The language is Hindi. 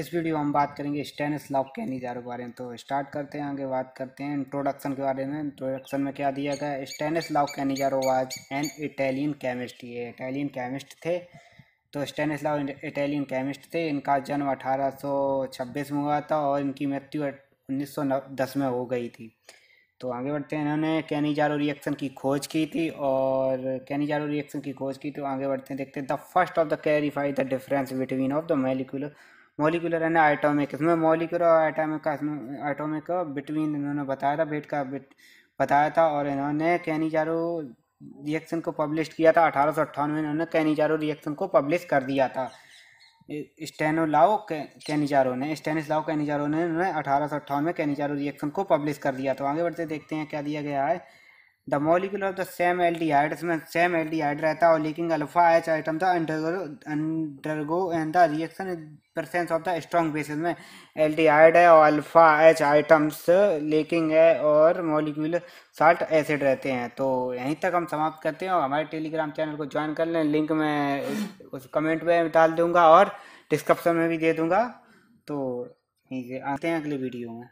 इस वीडियो में हम बात करेंगे स्टेनिस लॉक कैनिजार के बारे में तो स्टार्ट करते हैं आगे बात करते हैं इंट्रोडक्शन के बारे में इंट्रोडक्शन में क्या दिया गया Stanislao Cannizzaro was an Italian chemist ये इटालियन केमिस्ट थे तो स्टेनिस लॉक इटालियन केमिस्ट थे इनका जन्म छब्बीस में हुआ था और इनकी मृत्यु दस में हो गई थी तो आगे बढ़ते हैं इन्होंने कैनिजारो रिएक्शन की खोज की थी और कैनिजारो रिएक्शन की खोज की तो आगे बढ़ते हैं देखते हैं the first of the clarify the difference between of the molecular molecular and atomic इसमें मोलिकुलर और आइटोमिक का इसमें आइटोमिक बिटवीन इन्होंने बताया था बेट का बिट बताया था और इन्होंने कैनीचारो रिएक्शन को पब्लिश किया था अठारह सौ अट्ठानवे में इन्होंने कैनीचारो रिएक्शन को पब्लिश कर दिया था स्टेनोलाओ कैनीचारो ने स्टेनिसलाओ कैनिजारो ने उन्होंने अठारह सौ अट्ठावन में कैनीचारो रिएक्शन को पब्लिश कर दिया तो आगे बढ़ते देखते हैं क्या दिया गया है the molecular of the same aldehyde इसमें सेम एल डी हाइड रहता है और लेकिन अल्फा एच आइटम था undergo undergo and the reaction presence of the strong basis में एल डी हाइड है और अल्फा एच आइटम्स लेकिंग है और मॉलिक्यूल साल्ट एसिड रहते हैं तो यहीं तक हम समाप्त करते हैं और हमारे टेलीग्राम चैनल को ज्वाइन कर लें लिंक मैं उस कमेंट में डाल दूंगा और डिस्क्रिप्शन में भी दे दूंगा तो यहीं से आते हैं अगले वीडियो में